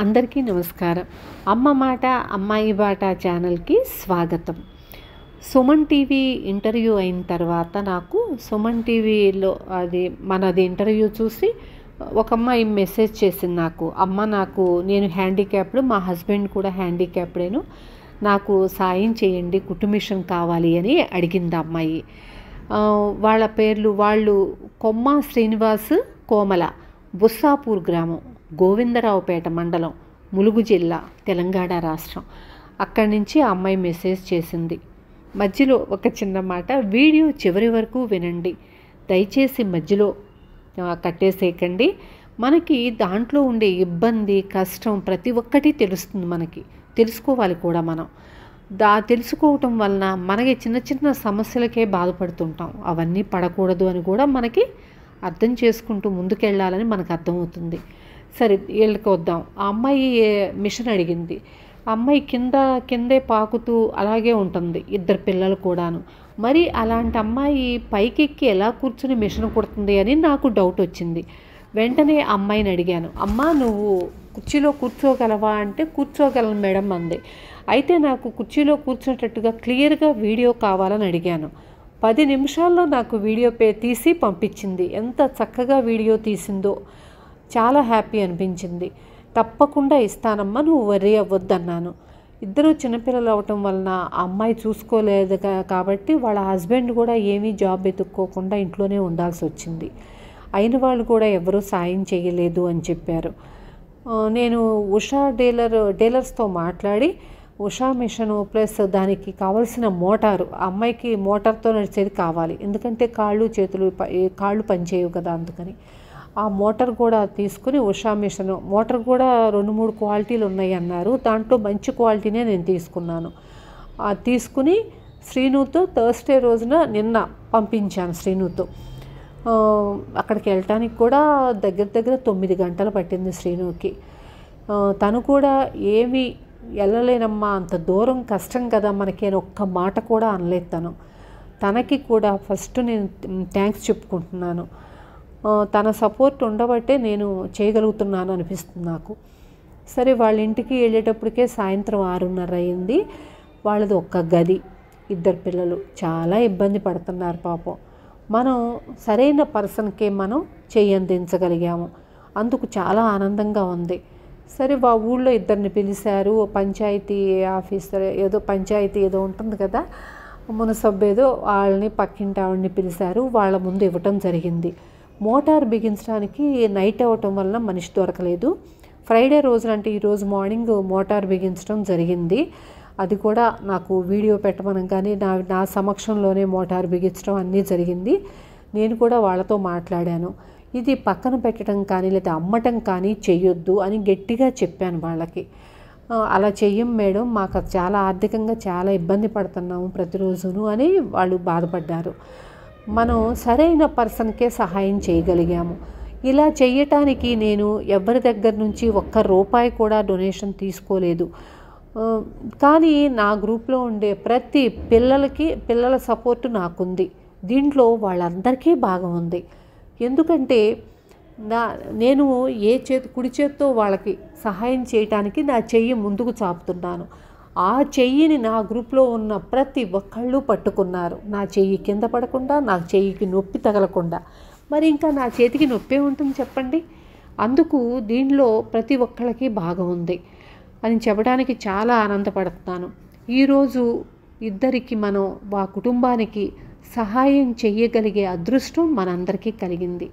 అందరికీ నమస్కారం అమ్మ మాట అమ్మాయి బాట ఛానల్కి స్వాగతం సుమన్ టీవీ ఇంటర్వ్యూ అయిన తర్వాత నాకు సుమన్ టీవీలో అది మనది ఇంటర్వ్యూ చూసి ఒక అమ్మాయి మెసేజ్ చేసింది నాకు అమ్మ నాకు నేను హ్యాండిక్యాప్డ్ మా హస్బెండ్ కూడా హ్యాండిక్యాప్డేను నాకు సాయం చేయండి కుటుంబిషన్ కావాలి అని అడిగింది అమ్మాయి వాళ్ళ పేర్లు వాళ్ళు కొమ్మ శ్రీనివాస్ కోమల బుస్సాపూర్ గ్రామం గోవిందరావుపేట మండలం ములుగు జిల్లా తెలంగాణ రాష్ట్రం అక్కడి నుంచి ఆ అమ్మాయి మెసేజ్ చేసింది మధ్యలో ఒక చిన్న మాట వీడియో చివరి వరకు వినండి దయచేసి మధ్యలో కట్టేసేయకండి మనకి దాంట్లో ఉండే ఇబ్బంది కష్టం ప్రతి ఒక్కటి తెలుస్తుంది మనకి తెలుసుకోవాలి కూడా మనం దా తెలుసుకోవటం వలన మనకి చిన్న చిన్న సమస్యలకే బాధపడుతుంటాం అవన్నీ పడకూడదు అని కూడా మనకి అర్థం చేసుకుంటూ ముందుకెళ్ళాలని మనకు అర్థమవుతుంది సరే వీళ్ళకి వద్దాం ఆ అమ్మాయి మిషన్ అడిగింది అమ్మాయి కింద కిందే పాకుతూ అలాగే ఉంటుంది ఇద్దరు పిల్లలు కూడాను మరి అలాంటి అమ్మాయి పైకెక్కి ఎలా కూర్చుని మిషన్ కుడుతుంది అని నాకు డౌట్ వచ్చింది వెంటనే అమ్మాయిని అడిగాను అమ్మ నువ్వు కుర్చీలో కూర్చోగలవా అంటే కూర్చోగలను మేడం అంది అయితే నాకు కుర్చీలో కూర్చునేటట్టుగా క్లియర్గా వీడియో కావాలని అడిగాను పది నిమిషాల్లో నాకు వీడియో పే తీసి పంపించింది ఎంత చక్కగా వీడియో తీసిందో చాలా హ్యాపీ అనిపించింది తప్పకుండా ఇస్తానమ్మా నువ్వు వరి అవ్వద్దన్నాను ఇద్దరు చిన్నపిల్లలు అవ్వటం వలన అమ్మాయి చూసుకోలేదు కాబట్టి వాళ్ళ హస్బెండ్ కూడా ఏమీ జాబ్ వెతుక్కోకుండా ఇంట్లోనే ఉండాల్సి వచ్చింది అయిన వాళ్ళు కూడా ఎవరూ సాయం చేయలేదు అని చెప్పారు నేను ఉషా డీలర్ డీలర్స్తో మాట్లాడి ఉషా మిషన్ ప్లస్ దానికి కావలసిన మోటారు అమ్మాయికి మోటార్తో నడిచేది కావాలి ఎందుకంటే కాళ్ళు చేతులు కాళ్ళు పనిచేయవు కదా అందుకని ఆ మోటార్ కూడా తీసుకుని ఉషా మిషన్ మోటార్ కూడా రెండు మూడు క్వాలిటీలు ఉన్నాయి అన్నారు దాంట్లో మంచి క్వాలిటీనే నేను తీసుకున్నాను తీసుకుని శ్రీనుతో థర్స్డే రోజున నిన్న పంపించాను శ్రీనుతో అక్కడికి వెళ్ళటానికి కూడా దగ్గర దగ్గర తొమ్మిది గంటలు పట్టింది శ్రీనుకి తను కూడా ఏమి వెళ్ళలేనమ్మా అంత దూరం కష్టం కదా మనకి అని ఒక్క మాట కూడా అనలేదు తను తనకి కూడా ఫస్ట్ నేను థ్యాంక్స్ చెప్పుకుంటున్నాను తన సపోర్ట్ ఉండబట్టే నేను చేయగలుగుతున్నాను అనిపిస్తుంది నాకు సరే వాళ్ళ ఇంటికి వెళ్ళేటప్పటికే సాయంత్రం ఆరున్నర అయింది వాళ్ళది ఒక్క గది ఇద్దరు పిల్లలు చాలా ఇబ్బంది పడుతున్నారు పాపం మనం సరైన పర్సన్కే మనం చేయి అందించగలిగాము అందుకు చాలా ఆనందంగా ఉంది సరే మా ఊళ్ళో ఇద్దరిని పిలిచారు పంచాయతీ ఆఫీసర్ ఏదో పంచాయతీ ఏదో ఉంటుంది కదా మునసబ్బు ఏదో వాళ్ళని పక్కింటి ఆవిడని పిలిచారు వాళ్ళ ముందు ఇవ్వటం జరిగింది మోటార్ బిగించడానికి నైట్ అవ్వటం వలన మనిషి దొరకలేదు ఫ్రైడే రోజున అంటే ఈరోజు మార్నింగ్ మోటార్ బిగించడం జరిగింది అది కూడా నాకు వీడియో పెట్టమనం కానీ నా నా సమక్షంలోనే మోటార్ బిగించడం అన్నీ జరిగింది నేను కూడా వాళ్ళతో మాట్లాడాను ఇది పక్కన పెట్టడం కానీ లేదా అమ్మటం కానీ చెయ్యొద్దు అని గట్టిగా చెప్పాను వాళ్ళకి అలా చెయ్యం మేడం మాకు చాలా ఆర్థికంగా చాలా ఇబ్బంది పడుతున్నాము ప్రతిరోజును అని వాళ్ళు బాధపడ్డారు మనం సరైన పర్సన్కే సహాయం చేయగలిగాము ఇలా చేయటానికి నేను ఎవరి దగ్గర నుంచి ఒక్క రూపాయి కూడా డొనేషన్ తీసుకోలేదు కానీ నా గ్రూప్లో ఉండే ప్రతి పిల్లలకి పిల్లల సపోర్ట్ నాకుంది దీంట్లో వాళ్ళందరికీ భాగం ఉంది ఎందుకంటే నా నేను ఏ చేతి కుడి చేత్తో వాళ్ళకి సహాయం చేయటానికి నా చెయ్యి ముందుకు చాపుతున్నాను ఆ చెయ్యిని నా గ్రూప్లో ఉన్న ప్రతి ఒక్కళ్ళు పట్టుకున్నారు నా చెయ్యి కింద పడకుండా నా చెయ్యికి నొప్పి తగలకుండా మరి ఇంకా నా చేతికి నొప్పే ఉంటుంది చెప్పండి అందుకు దీనిలో ప్రతి ఒక్కళ్ళకి బాగా ఉంది అని చెప్పడానికి చాలా ఆనందపడుతున్నాను ఈరోజు ఇద్దరికి మనం మా కుటుంబానికి సహాయం చేయగలిగే అదృష్టం మనందరికీ కలిగింది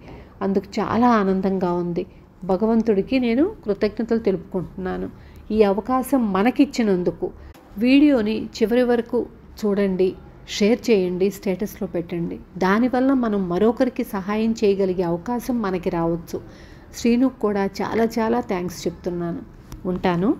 అందుకు చాలా ఆనందంగా ఉంది భగవంతుడికి నేను కృతజ్ఞతలు తెలుపుకుంటున్నాను ఈ అవకాశం మనకిచ్చినందుకు వీడియోని చివరి వరకు చూడండి షేర్ చేయండి స్టేటస్లో పెట్టండి దానివల్ల మనం మరొకరికి సహాయం చేయగలిగే అవకాశం మనకి రావచ్చు శ్రీను కూడా చాలా చాలా థ్యాంక్స్ చెప్తున్నాను ఉంటాను